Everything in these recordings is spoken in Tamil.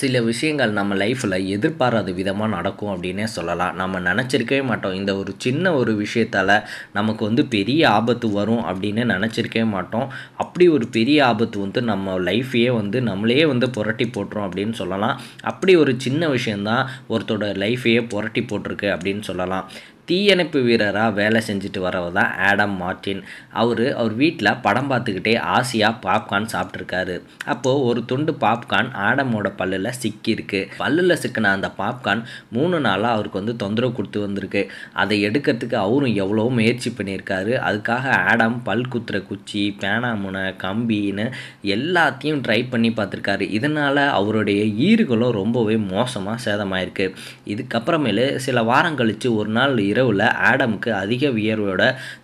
சில விஷயங்கள் நம்ம லைஃப்பில் எதிர்பாராத விதமாக நடக்கும் அப்படின்னே சொல்லலாம் நம்ம நினச்சிருக்கவே மாட்டோம் இந்த ஒரு சின்ன ஒரு விஷயத்தால் நமக்கு வந்து பெரிய ஆபத்து வரும் அப்படின்னு நினச்சிருக்கவே மாட்டோம் அப்படி ஒரு பெரிய ஆபத்து வந்து நம்ம லைஃப்பையே வந்து நம்மளே வந்து புரட்டி போட்டுரும் அப்படின்னு சொல்லலாம் அப்படி ஒரு சின்ன விஷயந்தான் ஒருத்தோட லைஃப்பையே புரட்டி போட்டிருக்கு அப்படின்னு சொல்லலாம் தீயணைப்பு வீரராக வேலை செஞ்சுட்டு வரவர் தான் ஆடம் மார்டின் அவர் அவர் வீட்டில் படம் பார்த்துக்கிட்டே ஆசையாக பாப்கார்ன் சாப்பிட்ருக்காரு அப்போது ஒரு துண்டு பாப்கார்ன் ஆடமோட பல்லில் சிக்கியிருக்கு பல்லில் சிக்கின அந்த பாப்கார்ன் மூணு நாளாக அவருக்கு வந்து தொந்தரவு கொடுத்து வந்திருக்கு அதை எடுக்கிறதுக்கு அவரும் எவ்வளோ முயற்சி பண்ணியிருக்காரு அதுக்காக ஆடம் பல் குத்துற குச்சி பேனா முனை கம்பின்னு எல்லாத்தையும் ட்ரை பண்ணி பார்த்துருக்காரு இதனால் அவருடைய ஈறுகளும் ரொம்பவே மோசமாக சேதமாயிருக்கு இதுக்கப்புறமேலு சில வாரம் கழித்து ஒரு நாள் இரவில் ஆடமுக்கு அதிக வியர்வோட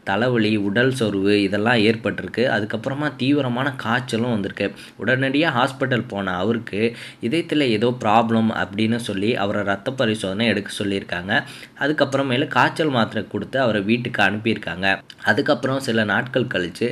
தலைவலி உடல் சொர்வு இதெல்லாம் ஏற்பட்டிருக்கு அதுக்கப்புறமா தீவிரமான காய்ச்சலும் வந்திருக்கு உடனடியாக ஹாஸ்பிட்டல் போன அவருக்கு இதயத்தில் ஏதோ ப்ராப்ளம் அப்படின்னு சொல்லி அவரை ரத்த பரிசோதனை எடுக்க சொல்லியிருக்காங்க அதுக்கப்புறமேலு காய்ச்சல் மாத்திரை கொடுத்து அவரை வீட்டுக்கு அனுப்பியிருக்காங்க அதுக்கப்புறம் சில நாட்கள் கழித்து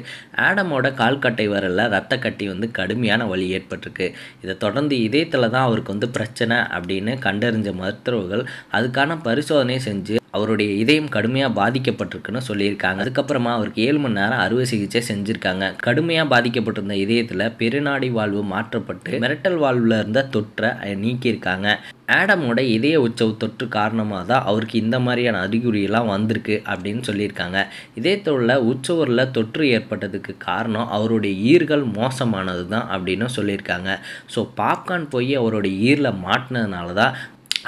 ஆடமோட கால்கட்டை வரல ரத்த கட்டி வந்து கடுமையான வழி ஏற்பட்டிருக்கு இதை தொடர்ந்து இதயத்தில் தான் அவருக்கு வந்து பிரச்சனை அப்படின்னு கண்டறிஞ்ச மருத்துவர்கள் அதுக்கான பரிசோதனை செஞ்சு அவருடைய இதயம் கடுமையாக பாதிக்கப்பட்டிருக்குன்னு சொல்லியிருக்காங்க அதுக்கப்புறமா அவருக்கு ஏழு மணி நேரம் அறுவை சிகிச்சை செஞ்சுருக்காங்க கடுமையாக பாதிக்கப்பட்டிருந்த இதயத்தில் பெருநாடி வாழ்வு மாற்றப்பட்டு மிரட்டல் வாழ்வில் இருந்த தொற்றை நீக்கியிருக்காங்க ஆடமோட இதய உச்சவு தொற்று காரணமாக தான் அவருக்கு இந்த மாதிரியான அறிகுறியெல்லாம் வந்திருக்கு அப்படின்னு சொல்லியிருக்காங்க இதயத்தோட உச்சவரில் தொற்று ஏற்பட்டதுக்கு காரணம் அவருடைய ஈர்கள் மோசமானது தான் அப்படின்னு சொல்லியிருக்காங்க ஸோ பாப்கார்ன் போய் அவருடைய ஈரில் மாட்டினதுனால தான்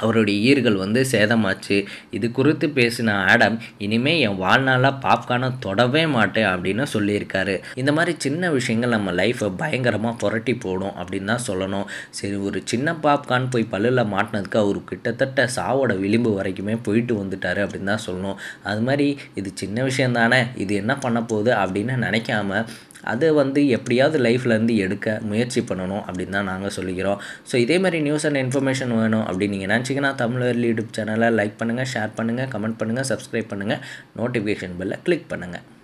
அவருடைய ஈர்கள் வந்து சேதமாச்சு இது குறித்து பேசின ஆடம் இனிமேல் என் வாழ்நாளாக பாப்கார்னை தொடவே மாட்டேன் அப்படின்னு சொல்லியிருக்காரு இந்த மாதிரி சின்ன விஷயங்கள் நம்ம லைஃப்பை பயங்கரமாக புரட்டி போடும் அப்படின்னு தான் சொல்லணும் சரி ஒரு சின்ன பாப்கான் போய் பல்லில் மாட்டினதுக்கு அவர் கிட்டத்தட்ட சாவோட விளிம்பு வரைக்குமே போயிட்டு வந்துட்டாரு அப்படின்னு தான் சொல்லணும் அது மாதிரி இது சின்ன விஷயம் தானே இது என்ன பண்ண போகுது அப்படின்னு நினைக்காம அதை வந்து எப்படியாவது லைஃப்லேருந்து எடுக்க முயற்சி பண்ணணும் அப்படின்னு தான் நாங்கள் சொல்லிக்கிறோம் ஸோ இதே மாதிரி நியூஸ் அண்ட் இன்ஃபர்மேஷன் வேணும் அப்படின்னு நீங்கள் நினச்சிங்கன்னா தமிழர் யூடியூப் சேனலை லைக் பண்ணுங்கள் ஷேர் பண்ணுங்கள் கமெண்ட் பண்ணுங்கள் சப்ஸ்கிரைப் பண்ணுங்கள் நோட்டிஃபிகேஷன் பெல்லை கிளிக் பண்ணுங்கள்